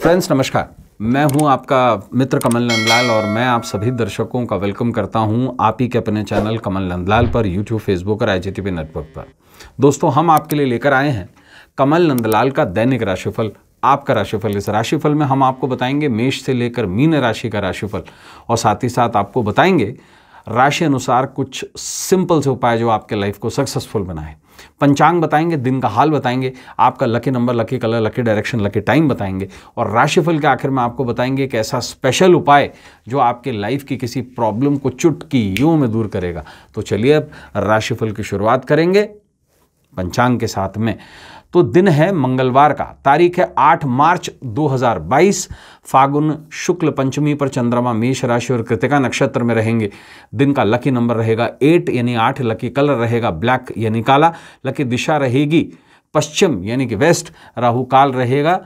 friends नमस्कार मैं हूं आपका मित्र कमल नंदलाल और मैं आप सभी दर्शकों का वेलकम करता हूं आप ही के अपने चैनल कमल नंदलाल पर यूट्यूब फेसबुक और आई नेटवर्क पर दोस्तों हम आपके लिए लेकर आए हैं कमल नंदलाल का दैनिक राशिफल आपका राशिफल इस राशिफल में हम आपको बताएंगे मेष से लेकर मीन राशि का राशिफल और साथ ही साथ आपको बताएंगे राशि अनुसार कुछ सिंपल से उपाय जो आपके लाइफ को सक्सेसफुल बनाए पंचांग बताएंगे दिन का हाल बताएंगे आपका lucky number lucky colour lucky direction lucky time बताएंगे और राशिफल के आखिर में आपको बताएंगे एक ऐसा स्पेशल उपाय जो आपके लाइफ की किसी प्रॉब्लम को चुटकी यूं में दूर करेगा तो चलिए अब राशिफल की शुरुआत करेंगे पंचांग के साथ में तो दिन है मंगलवार का तारीख है 8 मार्च 2022 फागुन शुक्ल पंचमी पर चंद्रमा मेष राशि और कृतिका नक्षत्र में रहेंगे दिन का लकी नंबर रहेगा एट यानी आठ लकी कलर रहेगा ब्लैक यानी काला लकी दिशा रहेगी पश्चिम यानी कि वेस्ट राहु काल रहेगा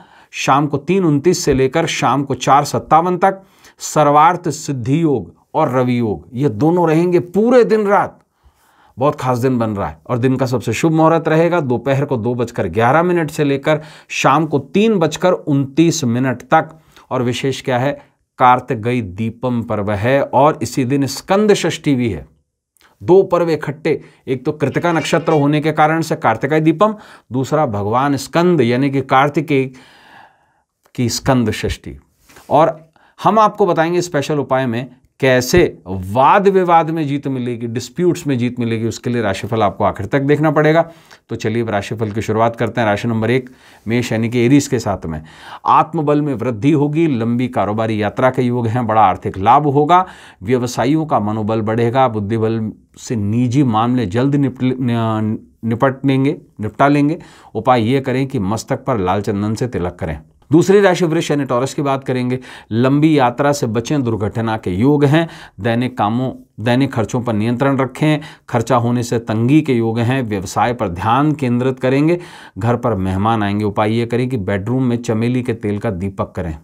शाम को तीन उनतीस से लेकर शाम को चार सत्तावन तक सर्वार्थ सिद्धि योग और रवि योग ये दोनों रहेंगे पूरे दिन रात बहुत खास दिन बन रहा है और दिन का सबसे शुभ मुहूर्त रहेगा दोपहर को दो बजकर ग्यारह मिनट से लेकर शाम को तीन बजकर उनतीस मिनट तक और विशेष क्या है कार्तगई दीपम पर्व है और इसी दिन स्कंद षष्ठी भी है दो पर्व इकट्ठे एक तो कृतिका नक्षत्र होने के कारण से कार्तिकाय दीपम दूसरा भगवान स्कंद यानी कि कार्तिकेय की स्कंद षष्ठी और हम आपको बताएंगे स्पेशल उपाय में कैसे वाद विवाद में जीत मिलेगी डिस्प्यूट्स में जीत मिलेगी उसके लिए राशिफल आपको आखिर तक देखना पड़ेगा तो चलिए अब राशिफल की शुरुआत करते हैं राशि नंबर एक मेष यानी कि एरीज के साथ में आत्मबल में वृद्धि होगी लंबी कारोबारी यात्रा के योग हैं बड़ा आर्थिक लाभ होगा व्यवसायियों का मनोबल बढ़ेगा बुद्धिबल से निजी मामले जल्द निपट लेंगे निपटा लेंगे उपाय ये करें कि मस्तक पर लाल चंदन से तिलक करें दूसरी राशि वृक्ष यानी टॉरस की बात करेंगे लंबी यात्रा से बचें दुर्घटना के योग हैं दैनिक कामों दैनिक खर्चों पर नियंत्रण रखें खर्चा होने से तंगी के योग हैं व्यवसाय पर ध्यान केंद्रित करेंगे घर पर मेहमान आएंगे उपाय ये करें कि बेडरूम में चमेली के तेल का दीपक करें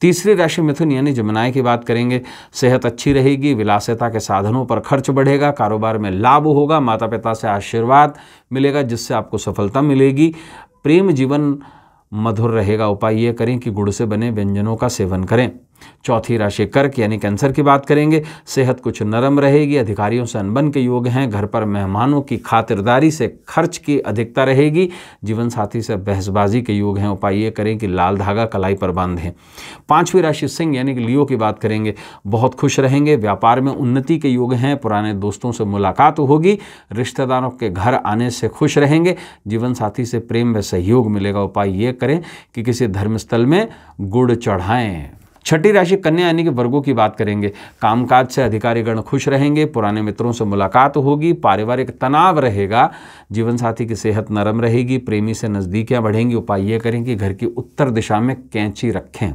तीसरी राशि मिथुन यानी जमुनाए की बात करेंगे सेहत अच्छी रहेगी विलासिता के साधनों पर खर्च बढ़ेगा कारोबार में लाभ होगा माता पिता से आशीर्वाद मिलेगा जिससे आपको सफलता मिलेगी प्रेम जीवन मधुर रहेगा उपाय ये करें कि गुड़ से बने व्यंजनों का सेवन करें चौथी राशि कर्क यानी कैंसर की बात करेंगे सेहत कुछ नरम रहेगी अधिकारियों से अनबन के योग हैं घर पर मेहमानों की खातिरदारी से खर्च की अधिकता रहेगी जीवन साथी से बहसबाजी के योग हैं उपाय ये करें कि लाल धागा कलाई पर बांधें पांचवी राशि सिंह यानी कि लियो की बात करेंगे बहुत खुश रहेंगे व्यापार में उन्नति के योग हैं पुराने दोस्तों से मुलाकात होगी रिश्तेदारों के घर आने से खुश रहेंगे जीवन साथी से प्रेम व सहयोग मिलेगा उपाय ये करें कि किसी धर्मस्थल में गुड़ चढ़ाएँ छठी राशि कन्या यानी कि वर्गों की बात करेंगे कामकाज से अधिकारीगण खुश रहेंगे पुराने मित्रों से मुलाकात होगी पारिवारिक तनाव रहेगा जीवन साथी की सेहत नरम रहेगी प्रेमी से नज़दीकियाँ बढ़ेंगी उपाय ये करें कि घर की उत्तर दिशा में कैंची रखें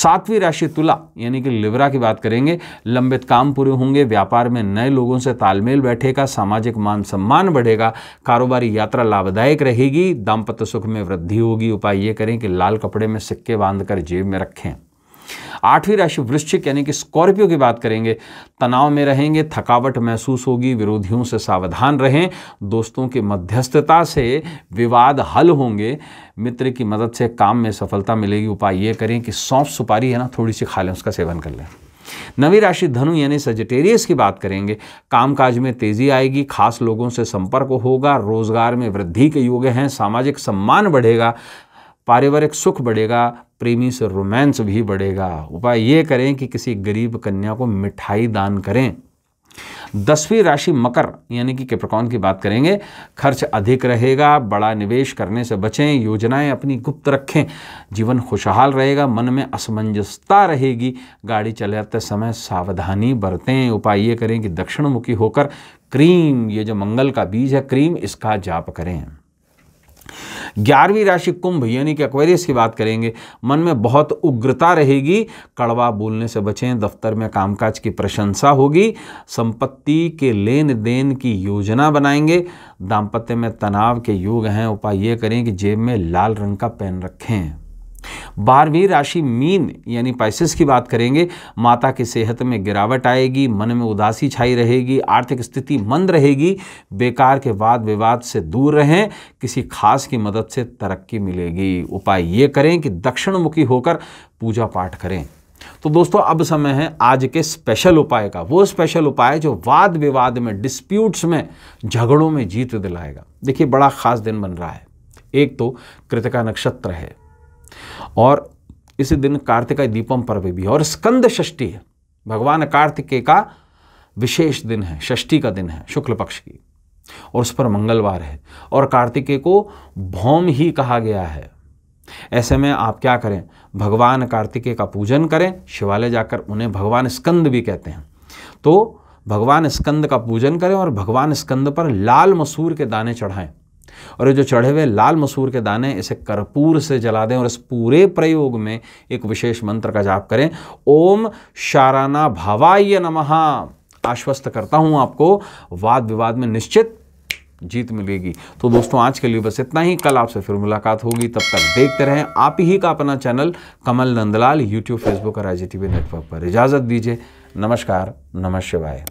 सातवीं राशि तुला यानी कि लिवरा की बात करेंगे लंबित काम पूरे होंगे व्यापार में नए लोगों से तालमेल बैठेगा सामाजिक मान सम्मान बढ़ेगा कारोबारी यात्रा लाभदायक रहेगी दाम्पत्य सुख में वृद्धि होगी उपाय ये करें कि लाल कपड़े में सिक्के बांधकर जेब में रखें आठवीं राशि वृश्चिक यानी कि स्कॉर्पियो की बात करेंगे तनाव में रहेंगे थकावट महसूस होगी विरोधियों से सावधान रहें दोस्तों की मध्यस्थता से विवाद हल होंगे मित्र की मदद से काम में सफलता मिलेगी उपाय ये करें कि सौंफ सुपारी है ना थोड़ी सी खा लें उसका सेवन कर लें नवी राशि धनु यानी सजिटेरियस की बात करेंगे कामकाज में तेजी आएगी खास लोगों से संपर्क होगा रोजगार में वृद्धि के योग हैं सामाजिक सम्मान बढ़ेगा पारिवारिक सुख बढ़ेगा प्रेमी से रोमांस भी बढ़ेगा उपाय ये करें कि किसी गरीब कन्या को मिठाई दान करें दसवीं राशि मकर यानी कि कैप्रिकॉन की बात करेंगे खर्च अधिक रहेगा बड़ा निवेश करने से बचें योजनाएं अपनी गुप्त रखें जीवन खुशहाल रहेगा मन में असमंजसता रहेगी गाड़ी चलाते समय सावधानी बरतें उपाय ये करें कि दक्षिणमुखी होकर क्रीम ये जो मंगल का बीज है क्रीम इसका जाप करें ग्यारहवीं राशि कुंभ यानी कि अक्वेरियस की बात करेंगे मन में बहुत उग्रता रहेगी कड़वा बोलने से बचें दफ्तर में कामकाज की प्रशंसा होगी संपत्ति के लेन देन की योजना बनाएंगे दाम्पत्य में तनाव के योग हैं उपाय ये करें कि जेब में लाल रंग का पेन रखें बारहवीं राशि मीन यानी पैसिस की बात करेंगे माता की सेहत में गिरावट आएगी मन में उदासी छाई रहेगी आर्थिक स्थिति मंद रहेगी बेकार के वाद विवाद से दूर रहें किसी खास की मदद से तरक्की मिलेगी उपाय ये करें कि दक्षिणमुखी होकर पूजा पाठ करें तो दोस्तों अब समय है आज के स्पेशल उपाय का वो स्पेशल उपाय जो वाद विवाद में डिस्प्यूट्स में झगड़ों में जीत दिलाएगा देखिए बड़ा खास दिन बन रहा है एक तो कृतिका नक्षत्र है और इसी दिन कार्तिका दीपम पर्व भी है और स्कंद षष्ठी है भगवान कार्तिकेय का विशेष दिन है षष्ठी का दिन है शुक्ल पक्ष की और उस पर मंगलवार है और कार्तिकेय को भौम ही कहा गया है ऐसे में आप क्या करें भगवान कार्तिकेय का पूजन करें शिवालय जाकर उन्हें भगवान स्कंद भी कहते हैं तो भगवान स्कंद का पूजन करें और भगवान स्कंद पर लाल मसूर के दाने चढ़ाएं और ये जो चढ़े हुए लाल मसूर के दाने इसे कर्पूर से जला दें और इस पूरे प्रयोग में एक विशेष मंत्र का जाप करें ओम शाराना भवाय नमः आश्वस्त करता हूं आपको वाद विवाद में निश्चित जीत मिलेगी तो दोस्तों आज के लिए बस इतना ही कल आपसे फिर मुलाकात होगी तब तक देखते रहें आप ही का अपना channel Kamal Nandlal YouTube Facebook और आई नेटवर्क पर इजाज़त दीजिए नमस्कार नमस्वाय